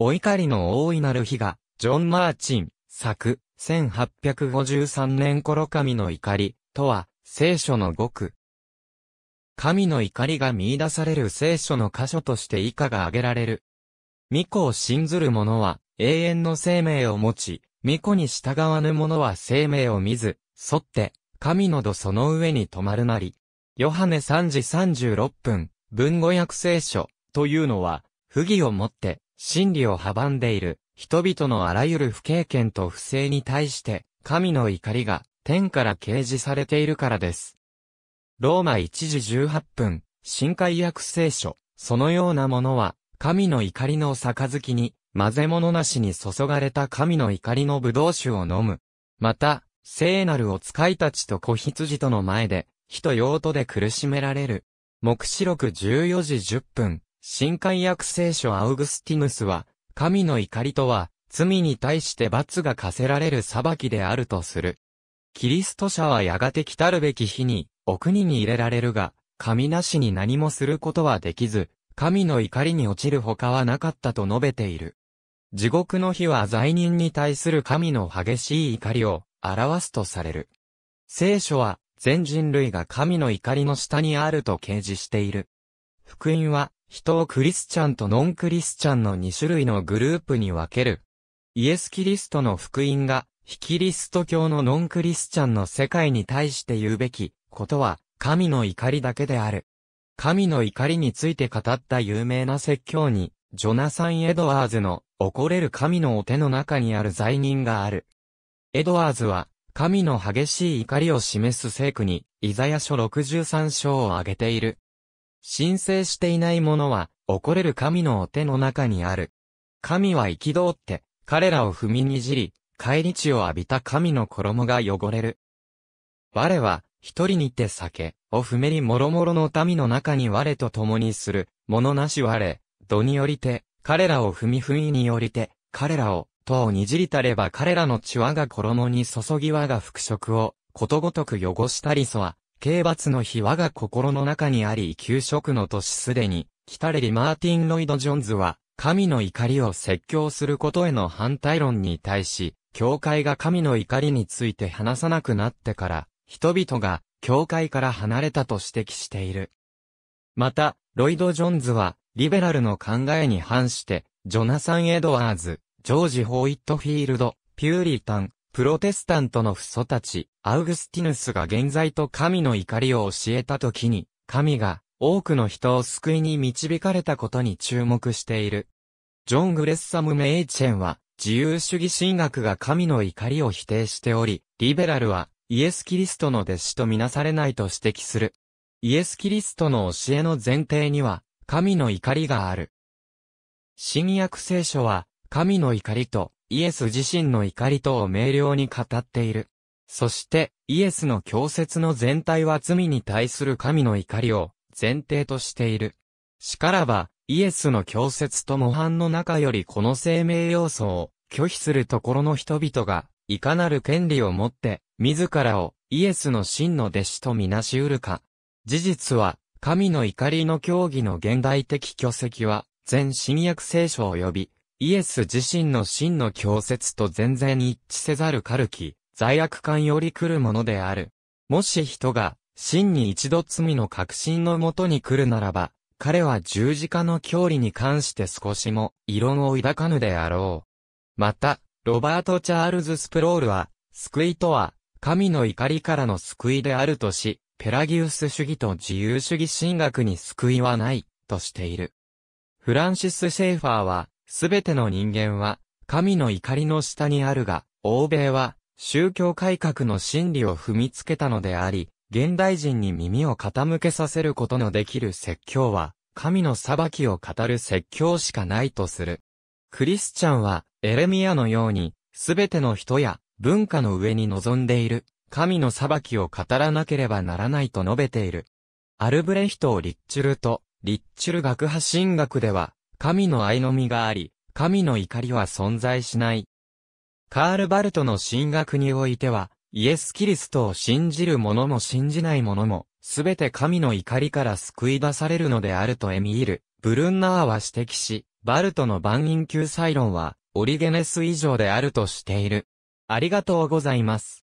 お怒りの大いなる日が、ジョン・マーチン、作、1853年頃神の怒り、とは、聖書の語句。神の怒りが見出される聖書の箇所として以下が挙げられる。巫女を信ずる者は、永遠の生命を持ち、巫女に従わぬ者は生命を見ず、沿って、神の土その上に止まるなり。ヨハネ3時36分、文語訳聖書、というのは、不義をもって、真理を阻んでいる、人々のあらゆる不経験と不正に対して、神の怒りが、天から掲示されているからです。ローマ1時18分、新海約聖書、そのようなものは、神の怒りの杯に、混ぜ物なしに注がれた神の怒りの葡萄酒を飲む。また、聖なるお使いたちと子羊との前で、人用途で苦しめられる。目視録14時10分、新海約聖書アウグスティヌスは、神の怒りとは、罪に対して罰が課せられる裁きであるとする。キリスト者はやがて来たるべき日に、お国に入れられるが、神なしに何もすることはできず、神の怒りに落ちる他はなかったと述べている。地獄の日は罪人に対する神の激しい怒りを表すとされる。聖書は全人類が神の怒りの下にあると掲示している。福音は人をクリスチャンとノンクリスチャンの2種類のグループに分ける。イエス・キリストの福音が、非キリスト教のノンクリスチャンの世界に対して言うべきことは、神の怒りだけである。神の怒りについて語った有名な説教に、ジョナサン・エドワーズの、怒れる神のお手の中にある罪人がある。エドワーズは、神の激しい怒りを示す聖句に、イザヤ書63章を挙げている。申請していない者は、怒れる神のお手の中にある。神は憤って、彼らを踏みにじり、帰り地を浴びた神の衣が汚れる。我は、一人にて酒、を踏めり諸々の民の中に我と共にする、物なし我、土によりて、彼らを踏み踏みによりて、彼らを、とをにじりたれば彼らの血はが衣に注ぎ我が服飾を、ことごとく汚したりそは、刑罰の日我が心の中にあり、給食の年すでに、来れりマーティン・ロイド・ジョンズは、神の怒りを説教することへの反対論に対し、教会が神の怒りについて話さなくなってから、人々が教会から離れたと指摘している。また、ロイド・ジョンズは、リベラルの考えに反して、ジョナサン・エドワーズ、ジョージ・ホイットフィールド、ピューリタン、プロテスタントの父祖たち、アウグスティヌスが現在と神の怒りを教えた時に、神が多くの人を救いに導かれたことに注目している。ジョン・グレッサム・メイチェンは、自由主義神学が神の怒りを否定しており、リベラルはイエス・キリストの弟子とみなされないと指摘する。イエス・キリストの教えの前提には、神の怒りがある。新約聖書は、神の怒りとイエス自身の怒りとを明瞭に語っている。そして、イエスの教説の全体は罪に対する神の怒りを前提としている。しからば、イエスの教説と模範の中よりこの生命要素を拒否するところの人々が、いかなる権利を持って、自らをイエスの真の弟子とみなし得るか。事実は、神の怒りの教義の現代的巨石は、全新約聖書及び、イエス自身の真の教説と全然一致せざる軽き、罪悪感より来るものである。もし人が、真に一度罪の確信のもとに来るならば、彼は十字架の教理に関して少しも異論を抱かぬであろう。また、ロバート・チャールズ・スプロールは、救いとは、神の怒りからの救いであるとし、ペラギウス主義と自由主義神学に救いはない、としている。フランシス・シェーファーは、すべての人間は、神の怒りの下にあるが、欧米は、宗教改革の真理を踏みつけたのであり、現代人に耳を傾けさせることのできる説教は、神の裁きを語る説教しかないとする。クリスチャンは、エレミアのように、すべての人や文化の上に望んでいる、神の裁きを語らなければならないと述べている。アルブレヒトをリッチュルと、リッチュル学派神学では、神の愛のみがあり、神の怒りは存在しない。カール・バルトの神学においては、イエス・キリストを信じる者も信じない者も、すべて神の怒りから救い出されるのであるとエミール、ブルンナーは指摘し、バルトの万人救済論は、オリゲネス以上であるとしている。ありがとうございます。